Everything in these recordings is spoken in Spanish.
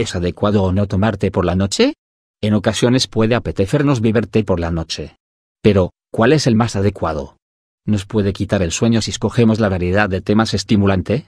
¿Es adecuado o no tomar té por la noche? En ocasiones puede apetecernos beber té por la noche. Pero, ¿cuál es el más adecuado? ¿Nos puede quitar el sueño si escogemos la variedad de té más estimulante?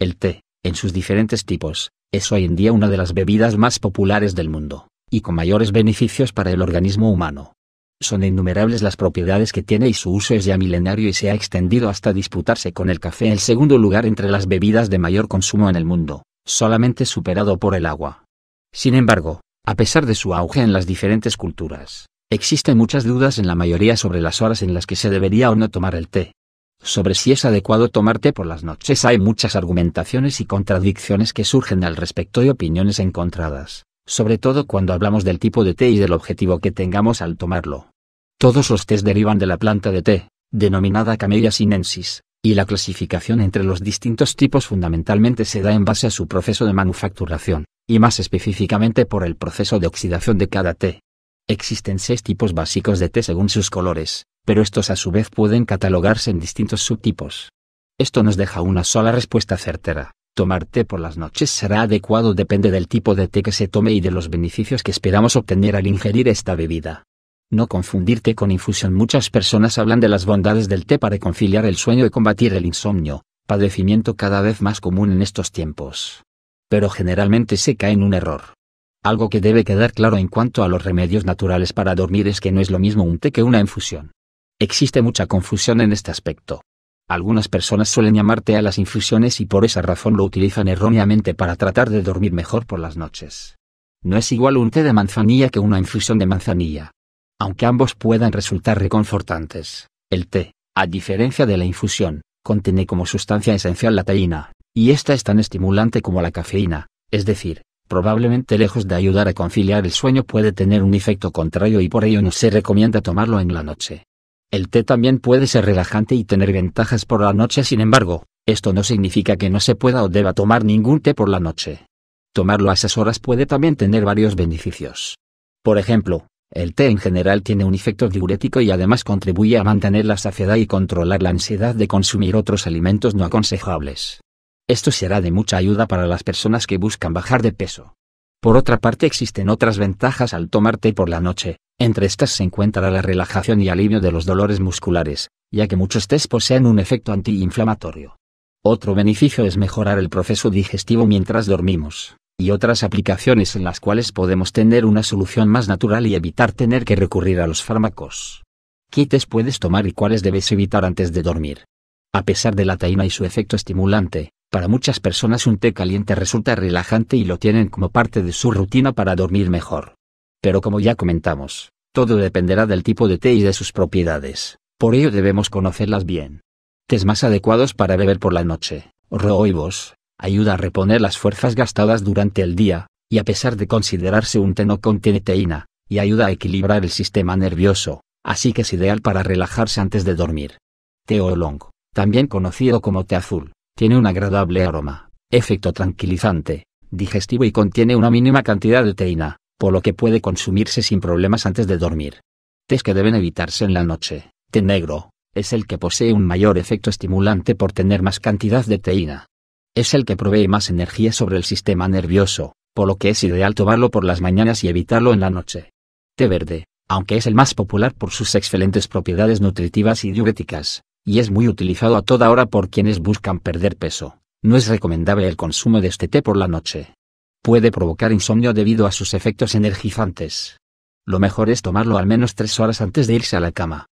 El té, en sus diferentes tipos, es hoy en día una de las bebidas más populares del mundo, y con mayores beneficios para el organismo humano. Son innumerables las propiedades que tiene y su uso es ya milenario y se ha extendido hasta disputarse con el café el segundo lugar entre las bebidas de mayor consumo en el mundo solamente superado por el agua. Sin embargo, a pesar de su auge en las diferentes culturas, existen muchas dudas en la mayoría sobre las horas en las que se debería o no tomar el té. Sobre si es adecuado tomar té por las noches hay muchas argumentaciones y contradicciones que surgen al respecto y opiniones encontradas, sobre todo cuando hablamos del tipo de té y del objetivo que tengamos al tomarlo. Todos los tés derivan de la planta de té, denominada Camellia sinensis, y la clasificación entre los distintos tipos fundamentalmente se da en base a su proceso de manufacturación, y más específicamente por el proceso de oxidación de cada té. Existen seis tipos básicos de té según sus colores, pero estos a su vez pueden catalogarse en distintos subtipos. Esto nos deja una sola respuesta certera. Tomar té por las noches será adecuado depende del tipo de té que se tome y de los beneficios que esperamos obtener al ingerir esta bebida. No confundirte con infusión. Muchas personas hablan de las bondades del té para conciliar el sueño y combatir el insomnio, padecimiento cada vez más común en estos tiempos. Pero generalmente se cae en un error. Algo que debe quedar claro en cuanto a los remedios naturales para dormir es que no es lo mismo un té que una infusión. Existe mucha confusión en este aspecto. Algunas personas suelen llamar té a las infusiones y por esa razón lo utilizan erróneamente para tratar de dormir mejor por las noches. No es igual un té de manzanilla que una infusión de manzanilla. Aunque ambos puedan resultar reconfortantes, el té, a diferencia de la infusión, contiene como sustancia esencial la teína, y esta es tan estimulante como la cafeína, es decir, probablemente lejos de ayudar a conciliar el sueño puede tener un efecto contrario y por ello no se recomienda tomarlo en la noche. El té también puede ser relajante y tener ventajas por la noche, sin embargo, esto no significa que no se pueda o deba tomar ningún té por la noche. Tomarlo a esas horas puede también tener varios beneficios. Por ejemplo, el té en general tiene un efecto diurético y además contribuye a mantener la saciedad y controlar la ansiedad de consumir otros alimentos no aconsejables. Esto será de mucha ayuda para las personas que buscan bajar de peso. Por otra parte existen otras ventajas al tomar té por la noche, entre estas se encuentra la relajación y alivio de los dolores musculares, ya que muchos tés poseen un efecto antiinflamatorio. Otro beneficio es mejorar el proceso digestivo mientras dormimos y otras aplicaciones en las cuales podemos tener una solución más natural y evitar tener que recurrir a los fármacos. ¿Qué test puedes tomar y cuáles debes evitar antes de dormir? A pesar de la taína y su efecto estimulante, para muchas personas un té caliente resulta relajante y lo tienen como parte de su rutina para dormir mejor. Pero como ya comentamos, todo dependerá del tipo de té y de sus propiedades, por ello debemos conocerlas bien. Tés más adecuados para beber por la noche, rooibos, ayuda a reponer las fuerzas gastadas durante el día, y a pesar de considerarse un té no contiene teína, y ayuda a equilibrar el sistema nervioso, así que es ideal para relajarse antes de dormir. Té long, también conocido como té azul, tiene un agradable aroma, efecto tranquilizante, digestivo y contiene una mínima cantidad de teína, por lo que puede consumirse sin problemas antes de dormir. Tés que deben evitarse en la noche. Té negro, es el que posee un mayor efecto estimulante por tener más cantidad de teína es el que provee más energía sobre el sistema nervioso, por lo que es ideal tomarlo por las mañanas y evitarlo en la noche. Té verde, aunque es el más popular por sus excelentes propiedades nutritivas y diuréticas, y es muy utilizado a toda hora por quienes buscan perder peso, no es recomendable el consumo de este té por la noche. Puede provocar insomnio debido a sus efectos energizantes. Lo mejor es tomarlo al menos tres horas antes de irse a la cama.